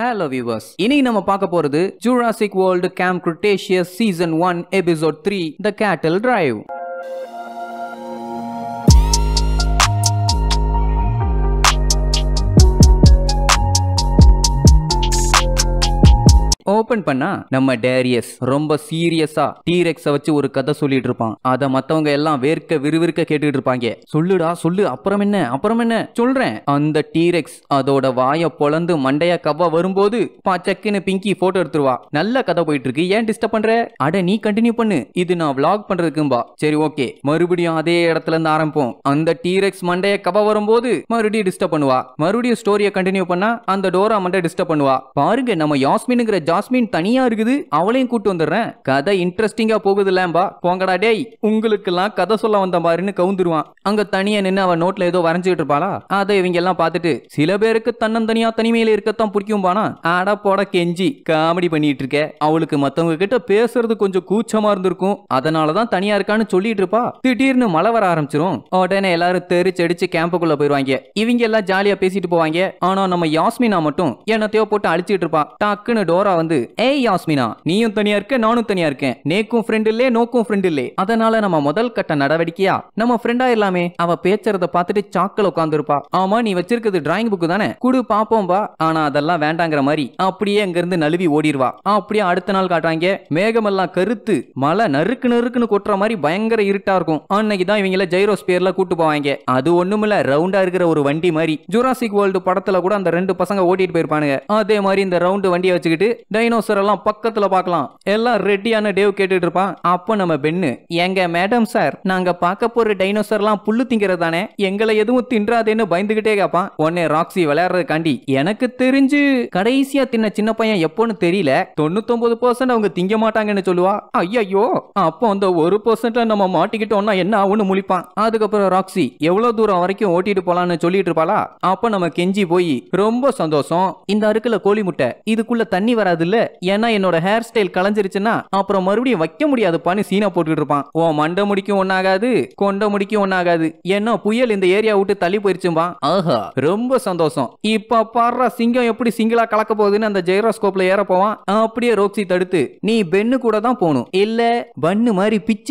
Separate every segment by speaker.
Speaker 1: hello viewers இனி நம்ம பார்க்க போறது Jurassic World Camp Cretaceous season one episode three the cattle drive open பண்ணா நம்ம டேரியஸ் ரொம்ப சீரியஸா டீரெக்ஸ வச்சு ஒரு கதை சொல்லிட்டு இருப்பான் அத மத்தவங்க எல்லாம் வேர்க்க விறுவிறுக்க கேட்டுட்டு இருப்பாங்க சொல்லுடா சொல்லு அப்புறம் என்ன அப்புறம் என்ன சொல்றேன் அந்த டீரெக்ஸ் அதோட வாய பொழந்து மண்டைய கவ வரும்போது பா பாச்சக்குன்னு பிங்கி போட்டோ எடுத்துருவா நல்ல கதை போயிட்டு இருக்கு ஏன் டிஸ்டர்ப் பண்ற அட நீ கண்டினியூ பண்ணு இது நான் விளாக் பண்றதுக்கும்பா சரி ஓகே மறுபடியும் அதே இடத்துல இருந்து ஆரம்பிப்போம் அந்த டீரெக்ஸ் மண்டைய கவ வரும்போது மறுபடியும் டிஸ்டர்ப் பண்ணுவா மறுபடியும் ஸ்டோரியை கண்டினியூ பண்ணா அந்த டோரா மண்டை டிஸ்டர்ப் பண்ணுவா பாருங்க நம்ம யாஸ்மின்ங்கிற ஜாஸ்மின் தனியா இருக்குது அவளையும் கூட்டு வந்துடுறேன் கதை இன்ட்ரெஸ்டிங்கா போகுது இல்லம்பா போங்கடா டேய் உங்களுக்கெல்லாம் கதை சொல்ல வந்த மாதிரின்னு கவுந்துருவான் அங்க தனியா நின்று அவன் நோட்ல ஏதோ வரைஞ்சுட்டு இருப்பாளா அதை இவங்க எல்லாம் பார்த்துட்டு சில பேருக்கு தன்னந்தனியா தனிமையில இருக்கத்தான் பிடிக்கும் பானா ஆடா போட கெஞ்சி காமெடி பண்ணிட்டு இருக்க அவளுக்கு மத்தவங்க கிட்ட பேசுறது கொஞ்சம் கூச்சமா இருந்திருக்கும் அதனாலதான் தனியா இருக்கான்னு சொல்லிட்டு இருப்பா திடீர்னு மழை வர ஆரம்பிச்சிரும் உடனே எல்லாரும் தெரிச்சடிச்சு கேம்புக்குள்ள போயிருவாங்க இவங்க எல்லாம் ஜாலியா பேசிட்டு போவாங்க ஆனா நம்ம யாஸ்மினா மட்டும் என்னத்தையோ போட்டு அழிச்சிட்டு இருப்பா டக்குன்னு டோரா வந்து ஏய் யாஸ்மினா நீயும் தனியா இருக்க நானும் தனியா இருக்கேன் நேக்கும் ஃப்ரெண்ட் இல்லே நோக்கும் ஃப்ரெண்ட் இல்லே அதனால நம்ம முதல் கட்ட நடவடிக்கையா நம்ம ஃப்ரெண்டா எல்லாமே அவ பேச்சறத பார்த்துட்டு சாக்கல உட்காந்துருப்பா ஆமா நீ வச்சிருக்கிறது டிராயிங் புக் தானே குடு பாப்போம்பா ஆனா அதெல்லாம் வேண்டாங்கிற மாதிரி அப்படியே அங்க இருந்து நழுவி ஓடிடுவா அப்படியே அடுத்த நாள் காட்டுறாங்க மேகமெல்லாம் கருத்து மழை நறுக்கு நறுக்குன்னு கொட்டுற மாதிரி பயங்கர இருட்டா இருக்கும் அன்னைக்கு தான் இவங்கள ஜைரோஸ் பேர்ல கூட்டு போவாங்க அது ஒண்ணுமில்ல ரவுண்டா இருக்கிற ஒரு வண்டி மாதிரி ஜுராசிக் வேர்ல்டு படத்துல கூட அந்த ரெண்டு பசங்க ஓட்டிட்டு போயிருப்பானுங்க அதே மாதிரி இந்த ரவுண்டு வண்டியை வச்சுக்கிட்டு டைனோசர் எல்லாம் பக்கத்துல பார்க்கலாம் எல்லாம் ரெட்டியான டேவ் கேட்டுட்டு இருப்பான் அப்போ நம்ம பெண்ணு எங்க மேடம் சார் நாங்க பார்க்க போற டைனோசர்லாம் புல்லு திங்கிறது தானே எங்களை எதுவும் தின்றாதேன்னு பயந்துகிட்டே கேட்பான் உடனே ராக்ஸி விளையாடுறதுக்காண்டி எனக்கு தெரிஞ்சு கடைசியா தின்ன சின்ன பையன் எப்போன்னு தெரியல தொண்ணூத்தொன்பது பர்சன்ட் அவங்க திங்க மாட்டாங்கன்னு சொல்லுவா ஐயோ அப்போ அந்த ஒரு பர்சன்ட்ல நம்ம மாட்டிக்கிட்டோம்னா என்ன ஆகும்னு முழிப்பான் அதுக்கப்புறம் ராக்ஸி எவ்வளவு தூரம் வரைக்கும் ஓட்டிட்டு போலான்னு சொல்லிட்டு இருப்பாளா அப்போ நம்ம கெஞ்சி போய் ரொம்ப சந்தோஷம் இந்த அருக்குல கோழி முட்டை இதுக்குள்ள தண்ணி வராது இல்ல ஏன்னா என்னோட ஹேர் ஸ்டைல் களைஞ்சிருச்சுன்னா அப்புறம் மறுபடியும் வைக்க பானி சீனா போட்டுக்கிட்டு இருப்பான் ஓ மண்ட முடிக்கும் ஒன்னாகாது கொண்ட முடிக்கும் ஒன்னாகாது ஏன்னா புயல் இந்த ஏரியா விட்டு தள்ளி போயிருச்சும்பா ஆஹா ரொம்ப சந்தோஷம் இப்ப பாடுற சிங்கம் எப்படி சிங்கிளா கலக்க போகுதுன்னு அந்த ஜெயரோஸ்கோப்ல ஏற போவான் அப்படியே ரோக்ஸி தடுத்து நீ பென்னு கூட தான் போகணும் இல்ல பண்ணு மாதிரி பிச்சு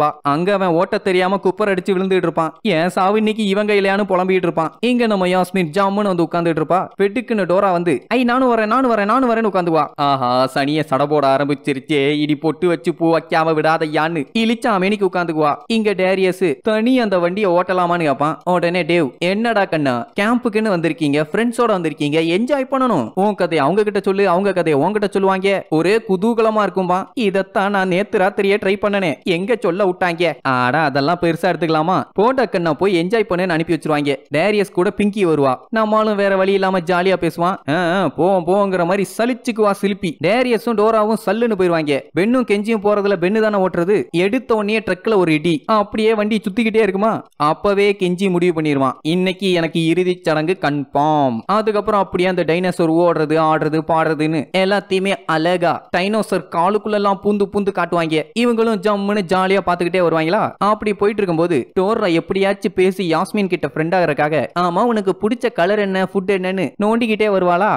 Speaker 1: பா அங்க அவன் ஓட்ட தெரியாம குப்பர் அடிச்சு விழுந்துட்டு இருப்பான் ஏன் சாவு இன்னைக்கு இவங்க இல்லையானு புலம்பிட்டு இருப்பான் இங்க நம்ம யாஸ்மின் ஜாமுன்னு வந்து உட்காந்துட்டு இருப்பா பெட்டுக்குன்னு டோரா வந்து ஐ நானும் வரேன் நானும் வரேன் நானும் வரேன் உட்காந்து உட்காந்துவா ஆஹா சனிய சடபோட ஆரம்பிச்சிருச்சே இடி பொட்டு வச்சு பூ வைக்காம விடாதையான்னு இழிச்சா அமேனிக்கு உட்காந்துக்குவா இங்க டேரியஸ் தனி அந்த வண்டியை ஓட்டலாமான்னு கேப்பான் உடனே டேவ் என்னடா கண்ணா கேம்புக்குன்னு வந்திருக்கீங்க ஃப்ரெண்ட்ஸோட வந்திருக்கீங்க என்ஜாய் பண்ணணும் உன் கதையை அவங்க கிட்ட சொல்லு அவங்க கதையை உன்கிட்ட சொல்லுவாங்க ஒரே குதூகலமா இருக்கும்பா இதத்தான் நான் நேத்து ராத்திரியே ட்ரை பண்ணனே எங்க சொல்ல விட்டாங்க ஆடா அதெல்லாம் பெருசா எடுத்துக்கலாமா போட்ட கண்ணா போய் என்ஜாய் பண்ணேன்னு அனுப்பி வச்சிருவாங்க டேரியஸ் கூட பிங்கி வருவா நம்மளும் வேற வழி இல்லாம ஜாலியா பேசுவான் போவோம் போங்கிற மாதிரி சலிச்சு தூக்கிக்குவா சிலிப்பி டேரியஸும் டோராவும் சல்லுன்னு போயிருவாங்க பெண்ணும் கெஞ்சியும் போறதுல பெண்ணு தானே ஓட்டுறது எடுத்த உடனே ட்ரக்ல ஒரு இடி அப்படியே வண்டி சுத்திக்கிட்டே இருக்குமா அப்பவே கெஞ்சி முடிவு பண்ணிடுவான் இன்னைக்கு எனக்கு இறுதி சடங்கு கன்ஃபார்ம் அதுக்கப்புறம் அப்படியே அந்த டைனோசர் ஓடுறது ஆடுறது பாடுறதுன்னு எல்லாத்தையுமே அழகா டைனோசர் காலுக்குள்ள எல்லாம் பூந்து பூந்து காட்டுவாங்க இவங்களும் ஜம்முன்னு ஜாலியா பாத்துக்கிட்டே வருவாங்களா அப்படி போயிட்டு இருக்கும்போது டோர்ரா எப்படியாச்சும் பேசி யாஸ்மின் கிட்ட ஃப்ரெண்ட் ஆகிறக்காக ஆமா உனக்கு பிடிச்ச கலர் என்ன ஃபுட் என்னன்னு நோண்டிக்கிட்டே வருவாளா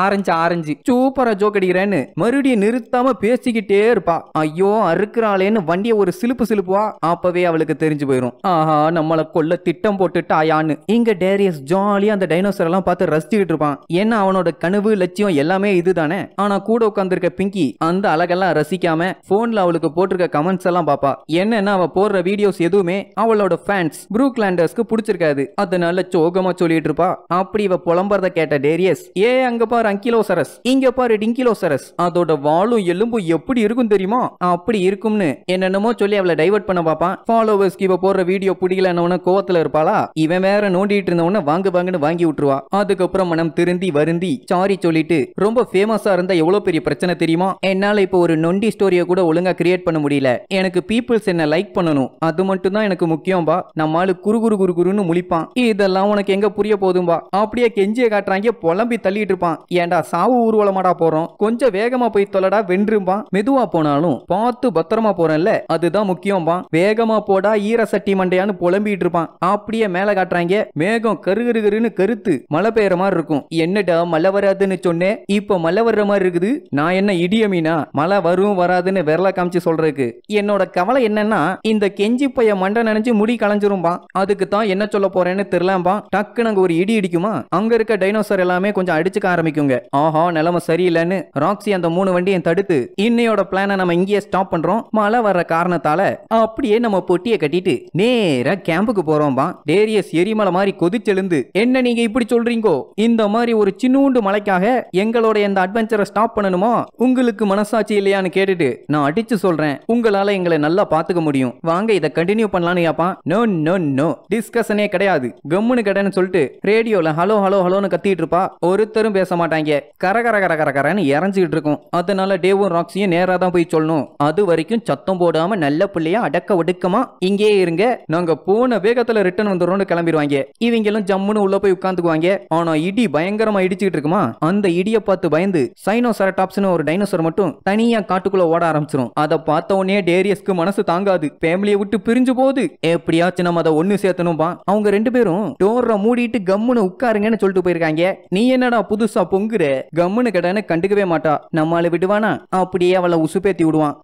Speaker 1: ஆரஞ்சு ஆரஞ்சு சூப்பரா ஜோக் அடிக்கிறேன்னு மறுபடியும் நிறுத்தாம பேசிக்கிட்டே இருப்பா ஐயோ அறுக்கிறாளேன்னு வண்டியை ஒரு சிலுப்பு சிலுப்புவா அப்பவே அவளுக்கு தெரிஞ்சு போயிடும் ஆஹா நம்மளை கொள்ள திட்டம் போட்டுட்டு ஆயான்னு இங்க டேரியஸ் ஜாலியா அந்த டைனோசர் எல்லாம் பார்த்து ரசிச்சுக்கிட்டு இருப்பான் ஏன்னா அவனோட கனவு லட்சியம் எல்லாமே இதுதானே ஆனா கூட உட்காந்துருக்க பிங்கி அந்த அழகெல்லாம் ரசிக்காம போன்ல அவளுக்கு போட்டிருக்க கமெண்ட்ஸ் எல்லாம் பாப்பா என்னன்னா அவ போடுற வீடியோஸ் எதுவுமே அவளோட ஃபேன்ஸ் ப்ரூக்லாண்டர்ஸ்க்கு பிடிச்சிருக்காது அதனால சோகமா சொல்லிட்டு இருப்பா அப்படி இவ புலம்புறத கேட்ட டேரியஸ் ஏ அங்க பாரு அங்கிலோசரஸ் இங்க இங்க பாரு டிங்கிலோசரஸ் அதோட வாழும் எலும்பும் எப்படி இருக்கும் தெரியுமா அப்படி இருக்கும்னு என்னென்னமோ சொல்லி அவளை டைவர்ட் பண்ண பார்ப்பான் ஃபாலோவர்ஸ் இவ போடுற வீடியோ பிடிக்கலன்னு கோவத்துல இருப்பாளா இவன் வேற நோண்டிட்டு இருந்தவன வாங்க வாங்கன்னு வாங்கி விட்டுருவா அதுக்கப்புறம் மனம் திருந்தி வருந்தி சாரி சொல்லிட்டு ரொம்ப ஃபேமஸா இருந்தா எவ்வளவு பெரிய பிரச்சனை தெரியுமா என்னால இப்ப ஒரு நொண்டி ஸ்டோரியை கூட ஒழுங்கா கிரியேட் பண்ண முடியல எனக்கு பீப்புள்ஸ் என்ன லைக் பண்ணணும் அது மட்டும் தான் எனக்கு முக்கியம்பா நம்மாலு குறு குறு குறு குருன்னு முழிப்பான் இதெல்லாம் உனக்கு எங்க புரிய போதும்பா அப்படியே கெஞ்சிய காட்டுறாங்க புலம்பி தள்ளிட்டு இருப்பான் ஏண்டா சாவு ஊர்வலம் பக்கமாடா போறோம் கொஞ்சம் வேகமா போய் தொலைடா வென்றும்பா மெதுவா போனாலும் பார்த்து பத்திரமா போறேன்ல அதுதான் முக்கியம்பா வேகமா போடா ஈர சட்டி மண்டையான்னு புலம்பிட்டு இருப்பான் அப்படியே மேல காட்டுறாங்க மேகம் கருகருகருன்னு கருத்து மழை பெய்யற மாதிரி இருக்கும் என்னடா மழை வராதுன்னு சொன்னேன் இப்ப மழை வர்ற மாதிரி இருக்குது நான் என்ன இடியமீனா மழை வரும் வராதுன்னு விரல காமிச்சு சொல்றதுக்கு என்னோட கவலை என்னன்னா இந்த கெஞ்சி பைய மண்டை நினைச்சு முடி களைஞ்சிரும்பா அதுக்கு தான் என்ன சொல்ல போறேன்னு தெரியலாம்பா அங்க ஒரு இடி இடிக்குமா அங்க இருக்க டைனோசர் எல்லாமே கொஞ்சம் அடிச்சுக்க ஆரம்பிக்குங்க ஆஹா நிலைமை சரியில்லைன்னு ராக்ஸி அந்த மூணு வண்டியை தடுத்து இன்னையோட பிளான நம்ம இங்கேயே ஸ்டாப் பண்றோம் மழை வர்ற காரணத்தால அப்படியே நம்ம பொட்டியை கட்டிட்டு நேரா கேம்புக்கு போறோம்பா டேரியஸ் எரிமலை மாதிரி கொதிச்செழுந்து என்ன நீங்க இப்படி சொல்றீங்கோ இந்த மாதிரி ஒரு சின்னூண்டு மலைக்காக எங்களோட இந்த அட்வென்ச்சரை ஸ்டாப் பண்ணணுமா உங்களுக்கு மனசாட்சி இல்லையான்னு கேட்டுட்டு நான் அடிச்சு சொல்றேன் உங்களால எங்களை நல்லா பாத்துக்க முடியும் வாங்க இதை கண்டினியூ பண்ணலாம்னு யாப்பா நோ நோ நோ டிஸ்கஷனே கிடையாது கம்முன்னு கடைன்னு சொல்லிட்டு ரேடியோல ஹலோ ஹலோ ஹலோன்னு கத்திட்டு இருப்பா ஒருத்தரும் பேச மாட்டாங்க கரகரகர கரகரகரன்னு இறஞ்சிக்கிட்டு இருக்கும் அதனால டேவும் ராக்ஸியும் நேராக தான் போய் சொல்லணும் அது வரைக்கும் சத்தம் போடாம நல்ல பிள்ளையா அடக்க ஒடுக்கமா இங்கேயே இருங்க நாங்க போன வேகத்துல ரிட்டர்ன் வந்துடும்னு கிளம்பிடுவாங்க இவங்களும் ஜம்முன்னு உள்ள போய் உட்காந்துக்குவாங்க ஆனா இடி பயங்கரமா இடிச்சுக்கிட்டு இருக்குமா அந்த இடிய பார்த்து பயந்து சைனோசரடாப்ஸ்னு ஒரு டைனோசர் மட்டும் தனியா காட்டுக்குள்ள ஓட ஆரம்பிச்சிடும் அதை பார்த்த உடனே டேரியஸ்க்கு மனசு தாங்காது ஃபேமிலியை விட்டு பிரிஞ்சு போகுது எப்படியாச்சும் நம்ம அதை ஒண்ணு சேர்த்தணும்பா அவங்க ரெண்டு பேரும் டோரை மூடிட்டு கம்முன்னு உட்காருங்கன்னு சொல்லிட்டு போயிருக்காங்க நீ என்னடா புதுசா பொங்குற கம்முன்னு கடன்னு கண்டுக்கவே மாட்டா நம்மால விடுவானா அப்படியே அவளை உசுப்பேத்தி விடுவான்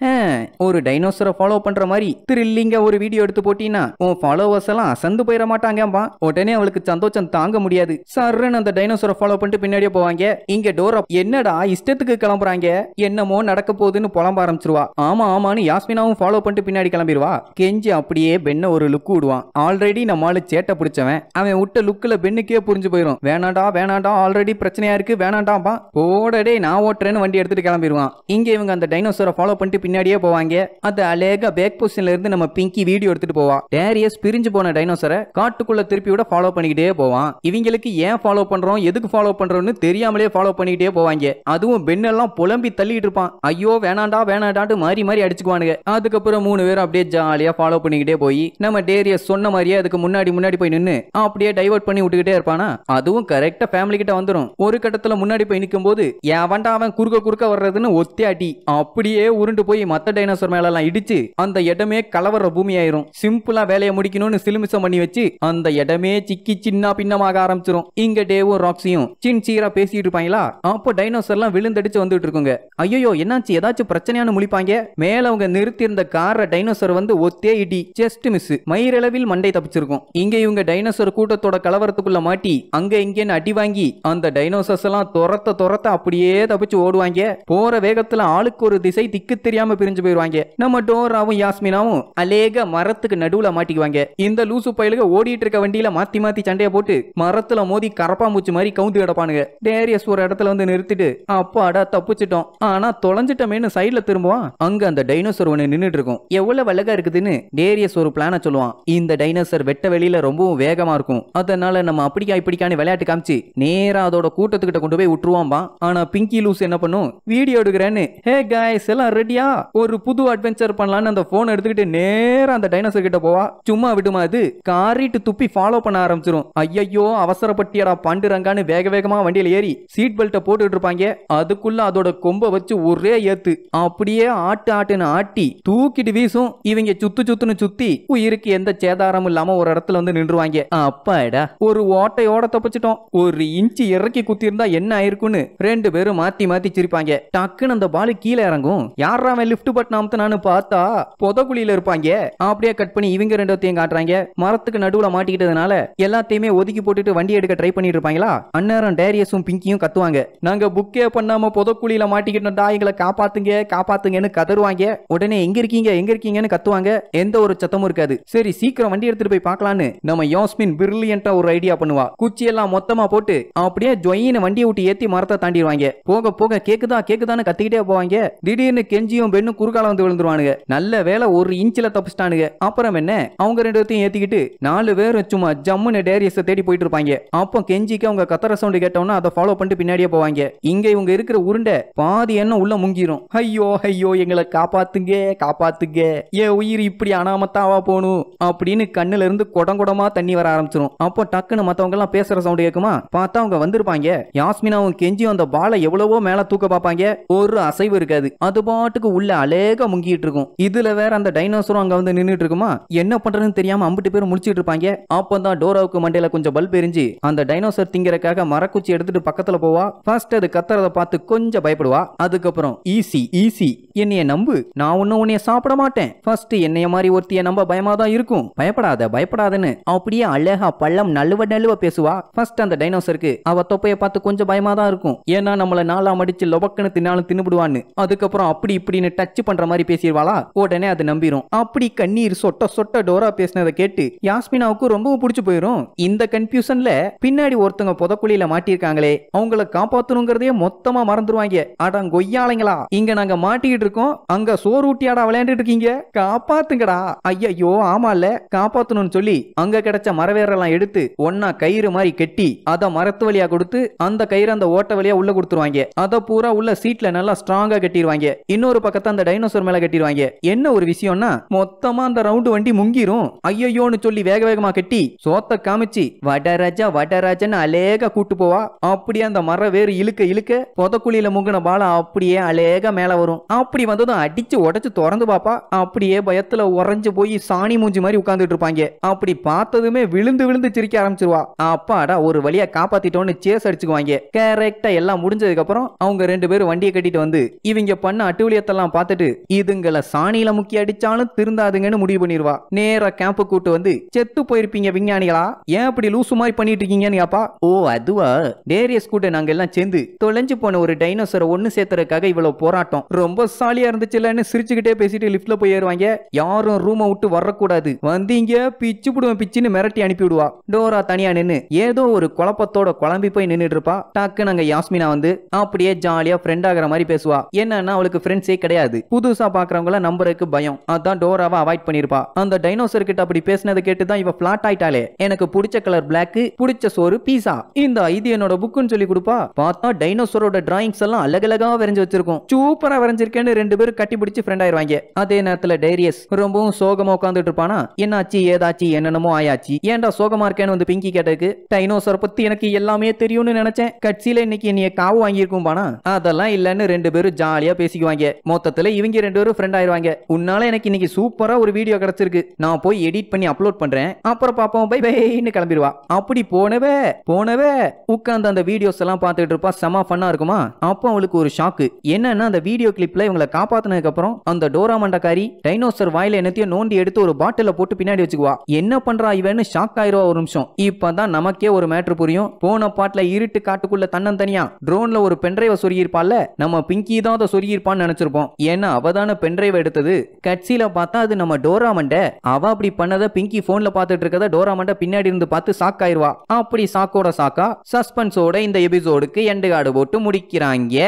Speaker 1: ஒரு டைனோசரை ஃபாலோ பண்ற மாதிரி த்ரில்லிங்க ஒரு வீடியோ எடுத்து போட்டீங்கன்னா உன் ஃபாலோவர்ஸ் எல்லாம் அசந்து போயிட மாட்டாங்கப்பா உடனே அவளுக்கு சந்தோஷம் தாங்க முடியாது சர்ன்னு அந்த டைனோசரை ஃபாலோ பண்ணிட்டு பின்னாடியே போவாங்க இங்க டோரா என்னடா இஷ்டத்துக்கு கிளம்புறாங்க என்னமோ நடக்க போகுதுன்னு புலம்ப ஆரம்பிச்சிருவா ஆமா ஆமான்னு யாஸ்மினாவும் ஃபாலோ பண்ணிட்டு பின்னாடி கிளம்பிடுவா கெஞ்சி அப்படியே பெண்ணை ஒரு லுக் விடுவான் ஆல்ரெடி நம்ம ஆளு சேட்டை பிடிச்சவன் அவன் விட்ட லுக்கில் பெண்ணுக்கே புரிஞ்சு போயிடும் வேணாண்டா வேணாண்டா ஆல்ரெடி பிரச்சனையா இருக்கு வேணாண்டாம்பா போட அவனோட டே நான் ஓட்டுறேன்னு வண்டி எடுத்துட்டு கிளம்பிடுவான் இங்கே இவங்க அந்த டைனோசரை ஃபாலோ பண்ணிட்டு பின்னாடியே போவாங்க அது அழகா பேக் பொசிஷன்ல இருந்து நம்ம பிங்கி வீடியோ எடுத்துட்டு போவான் டேரியஸ் பிரிஞ்சு போன டைனோசரை காட்டுக்குள்ள திருப்பி விட ஃபாலோ பண்ணிக்கிட்டே போவான் இவங்களுக்கு ஏன் ஃபாலோ பண்றோம் எதுக்கு ஃபாலோ பண்றோம்னு தெரியாமலே ஃபாலோ பண்ணிக்கிட்டே போவாங்க அதுவும் பெண்ணெல்லாம் புலம்பி தள்ளிட்டு இருப்பான் ஐயோ வேணாண்டா வேணாண்டான்ட்டு மாறி மாறி அடிச்சுக்குவானுங்க அதுக்கப்புறம் மூணு பேரும் அப்படியே ஜாலியா ஃபாலோ பண்ணிக்கிட்டே போய் நம்ம டேரியஸ் சொன்ன மாதிரியே அதுக்கு முன்னாடி முன்னாடி போய் நின்று அப்படியே டைவர்ட் பண்ணி விட்டுக்கிட்டே இருப்பானா அதுவும் கரெக்டா ஃபேமிலி கிட்ட வந்துடும் ஒரு கட்டத்துல முன்னாடி போய் நிற்கும் போது என் வண்டா அவன் குறுக்க குறுக்க வர்றதுன்னு ஒத்தே அடி அப்படியே உருண்டு போய் மத்த டைனோசர் மேல எல்லாம் இடிச்சு அந்த இடமே கலவர பூமி ஆயிரும் சிம்பிளா வேலையை முடிக்கணும்னு சிலுமிசம் பண்ணி வச்சு அந்த இடமே சிக்கி சின்ன பின்னமாக ஆரம்பிச்சிரும் இங்க டேவும் ராக்ஸியும் சின் சீரா பேசிட்டு இருப்பாங்களா அப்போ டைனோசர் எல்லாம் விழுந்தடிச்சு வந்துட்டு இருக்குங்க ஐயோ என்னாச்சு ஏதாச்சும் பிரச்சனையான முழிப்பாங்க மேல அவங்க நிறுத்தி இருந்த கார டைனோசர் வந்து ஒத்தே இடி செஸ்ட் மிஸ் மயிரளவில் மண்டை தப்பிச்சிருக்கும் இங்க இவங்க டைனோசர் கூட்டத்தோட கலவரத்துக்குள்ள மாட்டி அங்க இங்கேன்னு அடி வாங்கி அந்த டைனோசர்ஸ் எல்லாம் துரத்த துரத்த அப்படியே தப்பிச்சு ஓடுவாங்க போற வேகத்துல ஆளுக்கு ஒரு திசை திக்கு தெரியாம பிரிஞ்சு போயிருவாங்க நம்ம டோராவும் யாஸ்மினாவும் அலேக மரத்துக்கு நடுவுல மாட்டிக்குவாங்க இந்த லூசு பயலுக ஓடிட்டு இருக்க வண்டியில மாத்தி மாத்தி சண்டையை போட்டு மரத்துல மோதி மூச்சு மாதிரி கவுந்து கிடப்பானுங்க டேரியஸ் ஒரு இடத்துல வந்து நிறுத்திட்டு அப்பாடா தப்பிச்சிட்டோம் ஆனா தொலைஞ்சிட்டமேனு சைட்ல திரும்புவான் அங்க அந்த டைனோசர் ஒண்ணு நின்றுட்டு இருக்கும் எவ்வளவு அழகா இருக்குதுன்னு டேரியஸ் ஒரு பிளான சொல்லுவான் இந்த டைனோசர் வெட்ட வெளியில ரொம்பவும் வேகமா இருக்கும் அதனால நம்ம அப்படிக்கா இப்படிக்கான விளையாட்டு காமிச்சு நேரா அதோட கூட்டத்துக்கிட்ட கொண்டு போய் விட்டுருவான்பா ஆனா பிங்கி லூஸ் என்ன பண்ணும் வீடியோ எடுக்கிறேன்னு ஹே காய்ஸ் எல்லாம் ரெடியா ஒரு புது அட்வென்ச்சர் பண்ணலான்னு அந்த போன் எடுத்துக்கிட்டு நேரம் அந்த டைனோசர் கிட்ட போவா சும்மா விடுமா அது காரிட்டு துப்பி ஃபாலோ பண்ண ஆரம்பிச்சிரும் ஐயையோ அவசரப்பட்டியடா பாண்டுரங்கான்னு வேக வேகமா வண்டியில ஏறி சீட் பெல்ட்டை போட்டுட்டு இருப்பாங்க அதுக்குள்ள அதோட கொம்ப வச்சு ஒரே ஏத்து அப்படியே ஆட்டு ஆட்டுன்னு ஆட்டி தூக்கிட்டு வீசும் இவங்க சுத்து சுத்துன்னு சுத்தி உயிருக்கு எந்த சேதாரமும் இல்லாம ஒரு இடத்துல வந்து நின்றுவாங்க அப்பாடா ஒரு ஓட்டையோட தப்பிச்சிட்டோம் ஒரு இன்ச்சு இறக்கி குத்தி இருந்தா என்ன ஆயிருக்குன்னு ரெண்டு ரெண்டு பேரும் மாத்தி மாத்தி சிரிப்பாங்க டக்குன்னு அந்த பாலு கீழே இறங்கும் யாரா அவன் லிப்ட் பட்டன் அமுத்தினான்னு பார்த்தா புதகுழியில இருப்பாங்க அப்படியே கட் பண்ணி இவங்க ரெண்டத்தையும் காட்டுறாங்க மரத்துக்கு நடுவுல மாட்டிக்கிட்டதுனால எல்லாத்தையுமே ஒதுக்கி போட்டுட்டு வண்டி எடுக்க ட்ரை பண்ணிட்டு இருப்பாங்களா அந்நேரம் டேரியஸும் பிங்கியும் கத்துவாங்க நாங்க புக்கே பண்ணாம புதக்குழியில மாட்டிக்கிட்டோம்டா எங்களை காப்பாத்துங்க காப்பாத்துங்கன்னு கதருவாங்க உடனே எங்க இருக்கீங்க எங்க இருக்கீங்கன்னு கத்துவாங்க எந்த ஒரு சத்தமும் இருக்காது சரி சீக்கிரம் வண்டி எடுத்துட்டு போய் பார்க்கலான்னு நம்ம யோஸ்மின் பிரில்லியன்டா ஒரு ஐடியா பண்ணுவா குச்சி எல்லாம் மொத்தமா போட்டு அப்படியே ஜொயின வண்டியை விட்டு ஏத்தி மரத்தை தாண்டிடுவாங்க போயிடுவாங்க போக போக கேக்குதா கேக்குதான்னு கத்திக்கிட்டே போவாங்க திடீர்னு கெஞ்சியும் பெண்ணும் குறுக்கால வந்து விழுந்துருவானுங்க நல்ல வேலை ஒரு இன்ச்சில தப்பிச்சிட்டானுங்க அப்புறம் என்ன அவங்க ரெண்டு பேர்த்தையும் ஏத்திக்கிட்டு நாலு பேரும் சும்மா ஜம்முன்னு டேரியஸை தேடி போயிட்டு இருப்பாங்க அப்போ கெஞ்சிக்கு அவங்க கத்தர சவுண்டு கேட்டோம்னா அதை ஃபாலோ பண்ணிட்டு பின்னாடியே போவாங்க இங்க இவங்க இருக்கிற உருண்டை பாதி எண்ணம் உள்ள முங்கிரும் ஐயோ ஐயோ எங்களை காப்பாத்துங்க காப்பாத்துங்க ஏ உயிர் இப்படி அனாமத்தாவா போகணும் அப்படின்னு கண்ணுல இருந்து குடம் தண்ணி வர ஆரம்பிச்சிடும் அப்போ டக்குன்னு மத்தவங்க எல்லாம் பேசுற சவுண்டு கேட்குமா பார்த்தா அவங்க வந்திருப்பாங்க யாஸ்மினாவும் கெஞ்சியும் அந்த வாழை எவ்வளவோ மேல தூக்க பார்ப்பாங்க ஒரு அசைவு இருக்காது அது பாட்டுக்கு உள்ள அலேக முங்கிட்டு இருக்கும் இதுல வேற அந்த டைனோசரும் அங்க வந்து நின்றுட்டு இருக்குமா என்ன பண்றதுன்னு தெரியாம அம்பிட்டு பேர் முடிச்சிட்டு இருப்பாங்க அப்பதான் டோராவுக்கு மண்டையில கொஞ்சம் பல்ப் எரிஞ்சு அந்த டைனோசர் திங்கறக்காக மரக்குச்சி எடுத்துட்டு பக்கத்துல போவா ஃபர்ஸ்ட் அது கத்துறத பார்த்து கொஞ்சம் பயப்படுவா அதுக்கப்புறம் ஈசி ஈசி என்னைய நம்பு நான் ஒன்னும் உன்னைய சாப்பிட மாட்டேன் ஃபர்ஸ்ட் என்னைய மாதிரி ஒருத்திய நம்ப பயமா தான் இருக்கும் பயப்படாத பயப்படாதன்னு அப்படியே அழகா பள்ளம் நழுவ நழுவ பேசுவா ஃபர்ஸ்ட் அந்த டைனோசருக்கு அவ தொப்பைய பார்த்து கொஞ்சம் பயமா தான் இருக்கும் ஏன்னா தான் நம்மள நாளா அடிச்சு லொபக்கனு தின்னாலும் தின்னுபிடுவான்னு அதுக்கப்புறம் அப்படி இப்படின்னு டச் பண்ற மாதிரி பேசிடுவாளா உடனே அதை நம்பிரும் அப்படி கண்ணீர் சொட்ட சொட்ட டோரா பேசினதை கேட்டு யாஸ்மினாவுக்கு ரொம்பவும் பிடிச்சு போயிரும் இந்த கன்ஃபியூஷன்ல பின்னாடி ஒருத்தங்க புதக்குழியில மாட்டியிருக்காங்களே அவங்கள காப்பாத்தணுங்கிறதையே மொத்தமா மறந்துருவாங்க அடங்க கொய்யாளைங்களா இங்க நாங்க மாட்டிக்கிட்டு இருக்கோம் அங்க சோறு ஊட்டியாடா விளையாண்டுட்டு இருக்கீங்க காப்பாத்துங்கடா ஐயையோ ஆமா இல்ல காப்பாத்தணும்னு சொல்லி அங்க கிடைச்ச மரவேரெல்லாம் எடுத்து ஒன்னா கயிறு மாதிரி கட்டி அதை மரத்து வழியா கொடுத்து அந்த கயிறு அந்த ஓட்ட வழியா உள்ள கொடுத்துருவாங்க அதை பூரா உள்ள சீட்ல நல்லா ஸ்ட்ராங்கா கட்டிடுவாங்க இன்னொரு பக்கத்தை அந்த டைனோசர் மேல கட்டிடுவாங்க என்ன ஒரு விஷயம்னா மொத்தமா அந்த ரவுண்டு வண்டி முங்கிரும் ஐயோன்னு சொல்லி வேக வேகமா கட்டி சோத்த காமிச்சு வடராஜா வடராஜன் அலேக கூட்டு போவா அப்படியே அந்த மர வேறு இழுக்க இழுக்க பொதக்குழியில முங்கின பால அப்படியே அலேக மேல வரும் அப்படி வந்ததும் அடிச்சு உடச்சு திறந்து பாப்பா அப்படியே பயத்துல உறைஞ்சு போய் சாணி மூஞ்சி மாதிரி உட்கார்ந்துட்டு இருப்பாங்க அப்படி பார்த்ததுமே விழுந்து விழுந்து சிரிக்க ஆரம்பிச்சிருவா அப்பாடா ஒரு வழியா காப்பாத்திட்டோன்னு சேஸ் அடிச்சுக்குவாங்க கரெக்டா எல்லாம் எல்லாம் முடிஞ்சதுக்கப்புறம் அவங்க ரெண்டு பேரும் வண்டியை கட்டிட்டு வந்து இவங்க பண்ண அட்டுவலியத்தெல்லாம் பார்த்துட்டு இதுங்களை சாணியில முக்கி அடிச்சாலும் திருந்தாதுங்கன்னு முடிவு பண்ணிடுவா நேர கேம்ப் கூட்டு வந்து செத்து போயிருப்பீங்க விஞ்ஞானிகளா ஏன் அப்படி லூசு மாதிரி பண்ணிட்டு இருக்கீங்கன்னு கேப்பா ஓ அதுவா டேரியஸ் கூட்ட நாங்க எல்லாம் சேர்ந்து தொலைஞ்சு போன ஒரு டைனோசரை ஒன்னு சேர்த்துறதுக்காக இவ்வளவு போராட்டம் ரொம்ப சாலியா இருந்துச்சுலன்னு சிரிச்சுக்கிட்டே பேசிட்டு லிப்ட்ல போய் ஏறுவாங்க யாரும் ரூமை விட்டு வரக்கூடாது வந்தீங்க பிச்சு புடுவ பிச்சுன்னு மிரட்டி அனுப்பிவிடுவா டோரா தனியா நின்னு ஏதோ ஒரு குழப்பத்தோட குழம்பி போய் நின்றுட்டு இருப்பா டாக்கு நாங்க யாஸ்மினா வந்து அப்படியே ஜாலியா ஃப்ரெண்ட் ஆகிற மாதிரி பேசுவா என்னன்னா அவளுக்கு ஃப்ரெண்ட்ஸே கிடையாது புதுசா பாக்குறவங்கள நம்புறதுக்கு பயம் அதான் டோராவை அவாய்ட் பண்ணிருப்பா அந்த டைனோசர் கிட்ட அப்படி பேசினதை கேட்டு தான் இவ பிளாட் ஆயிட்டாலே எனக்கு பிடிச்ச கலர் பிளாக் பிடிச்ச சோறு பீசா இந்த இது என்னோட புக்குன்னு சொல்லி கொடுப்பா பார்த்தா டைனோசரோட டிராயிங்ஸ் எல்லாம் அழகழகா வரைஞ்சு வச்சிருக்கும் சூப்பரா வரைஞ்சிருக்கேன்னு ரெண்டு பேரும் கட்டி பிடிச்சி ஃப்ரெண்ட் ஆயிருவாங்க அதே நேரத்துல டைரியஸ் ரொம்பவும் சோகமா உட்காந்துட்டு இருப்பானா என்னாச்சு ஏதாச்சு என்னென்னமோ ஆயாச்சு ஏன்டா சோகமா இருக்கேன்னு வந்து பிங்கி கேட்டதுக்கு டைனோசர் பத்தி எனக்கு எல்லாமே தெரியும்னு நினைச்சேன் கட்சியில இன்னைக்கு என்னைய தாவும் வாங்கியிருக்கும் பணம் அதெல்லாம் இல்லைன்னு ரெண்டு பேரும் ஜாலியா பேசிக்குவாங்க மொத்தத்துல இவங்க ரெண்டு பேரும் ஃப்ரெண்ட் ஆயிருவாங்க உன்னால எனக்கு இன்னைக்கு சூப்பரா ஒரு வீடியோ கிடைச்சிருக்கு நான் போய் எடிட் பண்ணி அப்லோட் பண்றேன் அப்புறம் பாப்போம் பை பைன்னு கிளம்பிடுவா அப்படி போனவே போனவே உட்கார்ந்து அந்த வீடியோஸ் எல்லாம் பார்த்துட்டு இருப்பா செம ஃபன்னா இருக்குமா அப்போ அவளுக்கு ஒரு ஷாக்கு என்னன்னா அந்த வீடியோ கிளிப்ல இவங்களை காப்பாத்தினதுக்கு அப்புறம் அந்த டோரா மண்டக்காரி டைனோசர் வாயில என்னத்தையும் நோண்டி எடுத்து ஒரு பாட்டில போட்டு பின்னாடி வச்சுக்குவா என்ன பண்றா இவன்னு ஷாக் ஆயிருவா ஒரு நிமிஷம் இப்பதான் நமக்கே ஒரு மேட்ரு புரியும் போன பாட்டுல இருட்டு காட்டுக்குள்ள தன்னந்தனியா ட்ரோன்ல ஒரு பென்ட்ரைவை சொருகியிருப்பால நம்ம பிங்கி தான் அதை சொருகியிருப்பான்னு நினைச்சிருப்போம் ஏன்னா அவ தானே பென்ட்ரைவ் எடுத்தது கட்சியில பார்த்தா அது நம்ம டோராமண்ட அவ அப்படி பண்ணதை பிங்கி போன்ல பார்த்துட்டு இருக்கத டோராமண்ட பின்னாடி இருந்து பார்த்து ஆயிருவா அப்படி சாக்கோட சாக்கா சஸ்பென்ஸோட இந்த எபிசோடுக்கு எண்டு காடு போட்டு முடிக்கிறாங்க